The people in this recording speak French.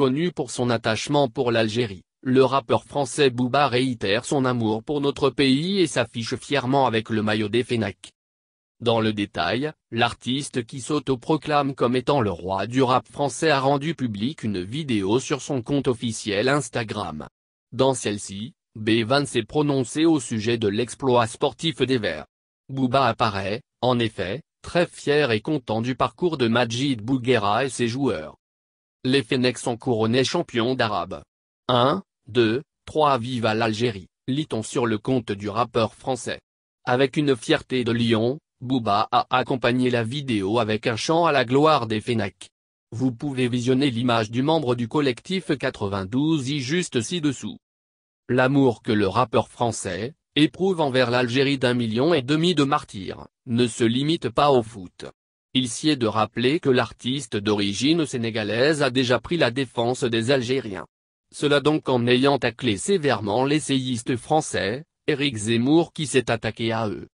Connu pour son attachement pour l'Algérie, le rappeur français Bouba réitère son amour pour notre pays et s'affiche fièrement avec le maillot des Fenech. Dans le détail, l'artiste qui s'autoproclame comme étant le roi du rap français a rendu publique une vidéo sur son compte officiel Instagram. Dans celle-ci, Bevan s'est prononcé au sujet de l'exploit sportif des Verts. Bouba apparaît, en effet, très fier et content du parcours de Majid Bouguera et ses joueurs. Les Fenech sont couronnés champions d'Arabe. 1, 2, 3 Vive à l'Algérie, lit-on sur le compte du rappeur français. Avec une fierté de lion, Booba a accompagné la vidéo avec un chant à la gloire des Fenech. Vous pouvez visionner l'image du membre du collectif 92 i juste ci-dessous. L'amour que le rappeur français, éprouve envers l'Algérie d'un million et demi de martyrs, ne se limite pas au foot. Il est de rappeler que l'artiste d'origine sénégalaise a déjà pris la défense des Algériens. Cela donc en ayant taclé sévèrement l'essayiste français, Éric Zemmour qui s'est attaqué à eux.